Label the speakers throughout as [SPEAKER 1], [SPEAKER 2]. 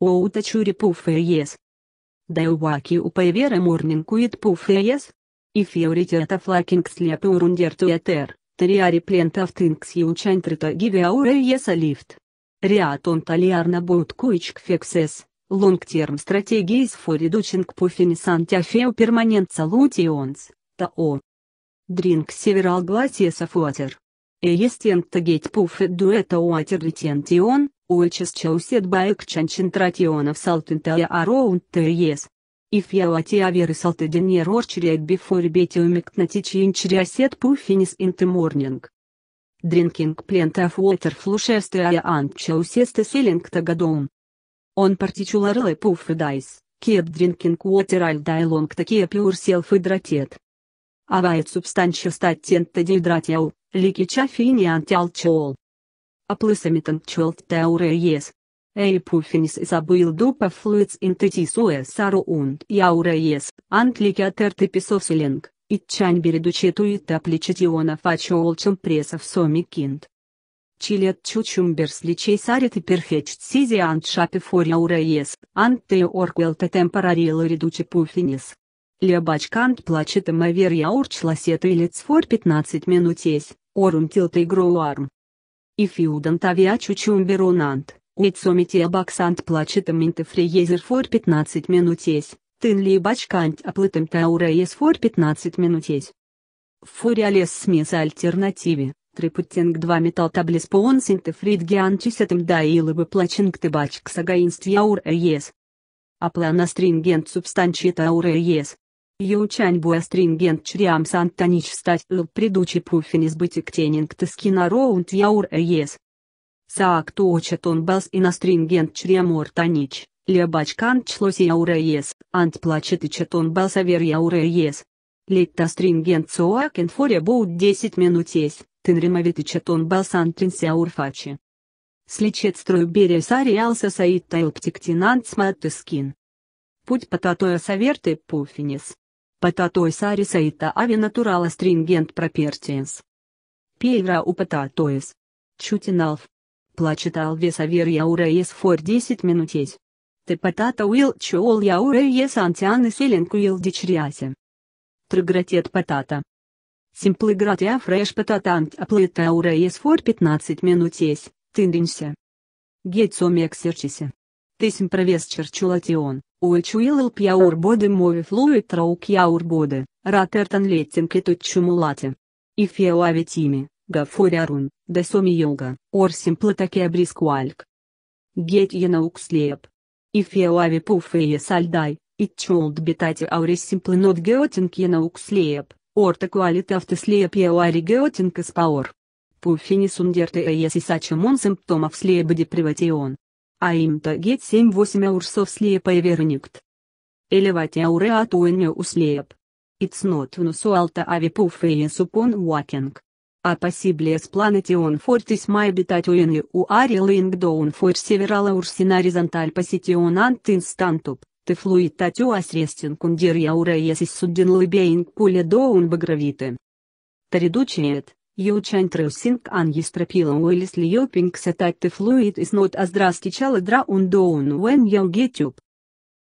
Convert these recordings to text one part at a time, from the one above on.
[SPEAKER 1] Оута чури пуфеес. Дайуаки упайвера морнингуит пуфеес. И фиоритета флакинг слепы урундертуэтер, триари плентов тинкс и учантрыта гивиаурееса лифт. Риатон талиарна буткуичк фексес, лонг-терм стратегии с форидучинг пуфинисан тяфеу перманент салутионс, тао. Дринк северал гласиеса фуатер. Эестент гейт пуфет дуэта уатер ретентион, байк Уэльчесчаусет баек чанчентратионов салтентая ароунттерес. Ифьяуати авери салтеденер орчриет бифори бетиумиктнатичи инчриасет пуфинис интеморнинг. Дринкинг плент аф уотер ант анчаусесте селингта годом. Он партикуларлы пуфидайс, кет дринкинг уотер аль дайлонг такие пюрсел фидратет. Авает субстанчо статент дидратиал, ликича ант антиалчол aplăsămităn celt teureies. Ei pufinis isabil după fluids intetis uesaru und iaureies, antlika tertipisosileng, itchani bereducetuit aplicitiona faciolcem presov somikind. Чилет чучумберс личей сарит и перхеч сизи ант шапи фори ауреес, ант те орквелте темпорарила редучи пуфинис. Лебачкант плачет и мавер яурч ласета и лицфор 15 минутесь, орум тилта игру и tar vi acuciumber onant, абаксант baxant placetăm minte freiezer for 15 minutes, tânlii baccanti aplătăm taureies for 15 minutes. Фуриалес смес альтернативе, трипутинг 2 метал таблиспоон синтефрид гианчисетым да илыбы плачинг тыбачк сагаинст яур эес. Аплана стрингент субстанчита аур Ючань буа стрингент чриам сантанич стать л предучи пуфинис бытик тенинг тескина роунд яур эес. Саак точат он бас и на стрингент чриам ортанич, лебачкан члоси яур эес, ант плачет и чатон бас авер яур эес. Литта стрингент соак инфоре будет 10 минут есть, тенримовит и чатон бас антринс яур фачи. Сличет строй берия сариалса саид тайл птиктинант смат скин. Путь по татуя саверты пуфинис. Potatoes are aceita ave natural astringent properties. Peira u potatoes. Chutinalf. Placet alves averia ureis for 10 minutes. The potato will chool ya ureis antiane selenquil dichriase. Тригратет потата. Simple gratia fresh potatant aplita ureis for 15 minutes. Тындинься. Гетсоми эксерчисе. Тысим провес черчулатион. Uicuilil pia urbode movi fluid trauchia urbode, ratertan lettinketot cumulate. Ifeu avetime, gaforearun, de somiyolga, or simplatache abriscualc. Get ienaux lep. Ifeu avi pufeie saldai, it ciuld betati auris simplinot geotinc ienaux lep, or tacualit afteslep eu ari geotinc spaor. Пуфини сундерты и если сачемон симптомов слебоди приватион. А аимта гет семь восемь аурсов слепая верникт. Элевати ауреат уэнне услеп. It's not внусу алта ави пуфея супон уакинг. А посиблес он фортис май битатуэны у ари лингдоун фор северала урсина горизонталь он ант инстантуп, тефлуит татю асрестин кундир яуреес из суддин лыбеин куле доун багровиты. Таридучиет. Ючань трюсинг ангистропила уэлис лиопинг сататты флуид из нот аздрастичала драун доун уэн яугетюб.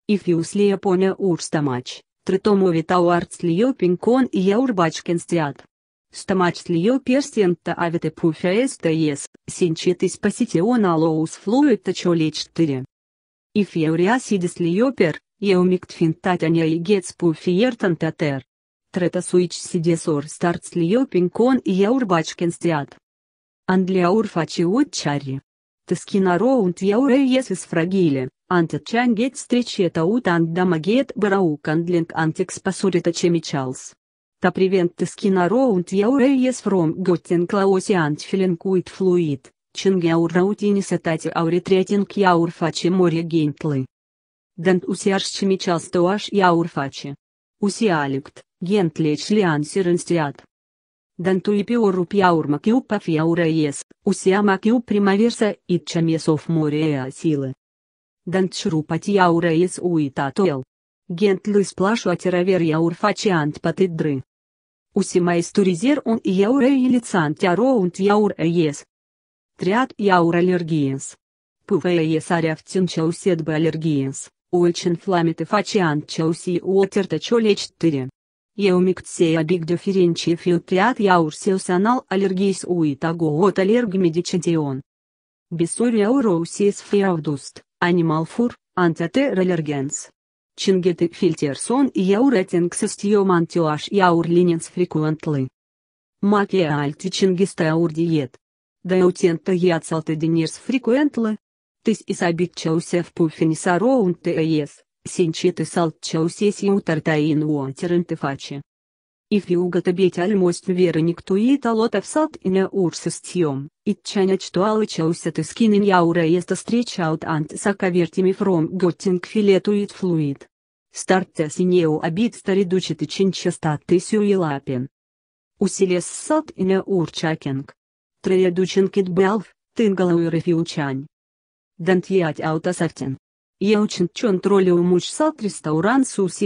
[SPEAKER 1] Ифиус лиапоня урстамач, тритомови тауарц лиопинг он и яурбачкен стриат. Стамач лиопирсента авите пуфяэста ес, синчитый спаситиона лоус флуид тачоле 4. Ифиуриасидис лиопер, еумиктфинтатяня и гетс татер. Трета суич сидесор старт слиопинкон и яурбачкен стиат. Англиаур фачиот чарри. Тескинароунт яуре э есис фрагиле, античангет встречета ут андамагет бараук андлинг антикс пасурита чемичалс. Та превент тескинароунт яуре э ес фром готтен клаоси антфилин куит флуид, чингяур раутини сатати ауритрятинг яур фачи море гентлы. Дант усиарш чемичалс туаш яур фачи. Усиаликт. Gentleșlian sirenstiat. Dantui pia urmă chiu pa fiaură ies, useama chiu primaversa it cemesof morea silă. Dantșru patiaură ies uitat el. Gently splașu atiraver iaur faceant patit drân. Usimais turizer un iaură ilițant iaro un iaură ies. Triat iaur alergiens. Puvea ies areaftin ceauset bă alergiens, ulcin flamite faceant ceausi uotertă cioleci târe. Eu micției adic diferencie filtriat iaur seusanal alergis uitago ot alerg medicedion. Бесори ауроусис фиавдуст, анималфур, антатер аллергенс. Чингеты фильтерсон и яуретинг сестьем антиуаш яур линенс фрикуентлы. Макия альти чингиста аур диет. Даутента яцалта денирс фрикуентлы. Тыс и сабит чаусев пуфинисароун ТС. Синчиты салчаусесиу тартаин уонтерен тыфачи. Их югата беть альмость верник талота в салт и не тьем. и чанят что алычауся ты скинин яура еста встречаут ант сакавертими фром готтинг филетуит флуид. Старте синеу обид старидучи ты чинчастаты сюелапин. Усилес салт и не урчакинг. Троедучинкит бялв, тынгалуй рефиучань. Дантьять аутосавтин. Я очень Еучен троллеумуч салт рестаурансус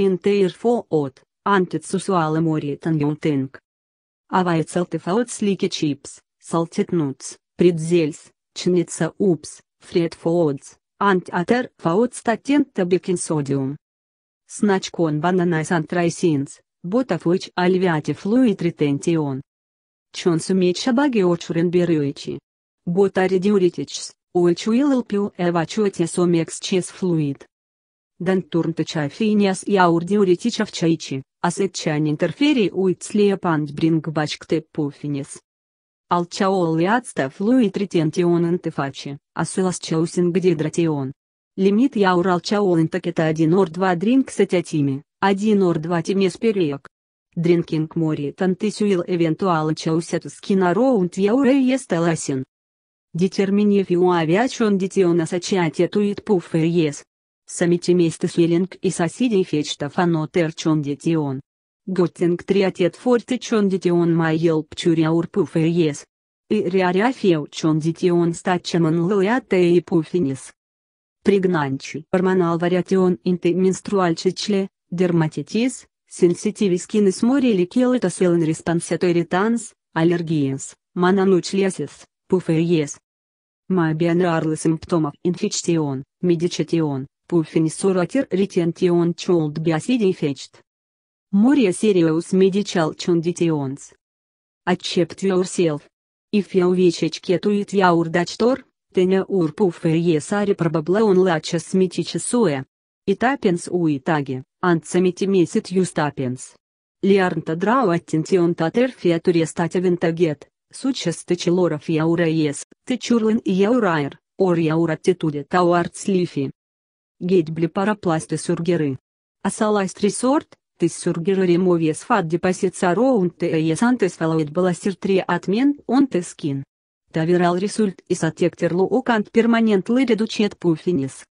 [SPEAKER 1] фо от, антицусуала мориетан юнтинг. Авай целтифаот слики чипс, салтитнуц, предзельс, чница упс, фред фредфоодс, антиатер фаот статента бекинсодиум. Сначкон бананайс антрайсинс, ботафуич альвиати флуид ретентион. Чон сумеча баги очурен берюичи. Ботари диуретичс, Uiuilpiu evacuates Дан fluid. Дентурнтыча финиас и аурдиуретича в чайчи, асетчан интерферии уитслия пандбрингбачкте пуфинис. Алчаол и адста флуид ретентион интефачи, асылас чаусингдидратион. Лимит я яур алчаол интакета один ор 2 дринк сатятими, один ор 2 тимес перек. Дринкинг море тантысюил эвентуалы чаусетус кинароунт яуре естеласин авиачон Determinativ aviațion associated cu feriez. Самите месте Хелинг и соседей Фечтафано Терчон Детион. Готинг Триатет Форте Чон Детион Майел Пчуриаур Пуферьес. И Риаряфеу Чон Детион Стачаман Луяте и Пуфинис. Пригнанчи Парманал Вариатион Инте чле Дерматитис, Сенситивис Кинес Морели Келета Селен Респонсетоританс, Аллергиенс, Мананучлесис. Пуфериез. Мабианрарлы симптомов инфекцион, медичатион, пуфенисуратир ретентион чолд биосиди фечт. Мория сериус медичал чундитионс. Отчептиорсел. Ифьяувечечкетуит яурдачтор, теня урпуфериесари пробаблаон лачес митичесуэ. Итапенс уитаги, анцемитимесит юстапенс. Лиарнта драу аттентион татерфия турестатя винтагет. Сучасти celor fi auraies, и ciurlin iaurair, ori auratitude tau artslifi. Гетьбли парапласты сургеры. Асалайст ресорт, тыс сюргеры ремовьес фад депосица роунте эес антес фалоид баласир три отмен он тескин. скин. Таверал ресульт и сатектерлу окант перманент лыредучет пуфинис.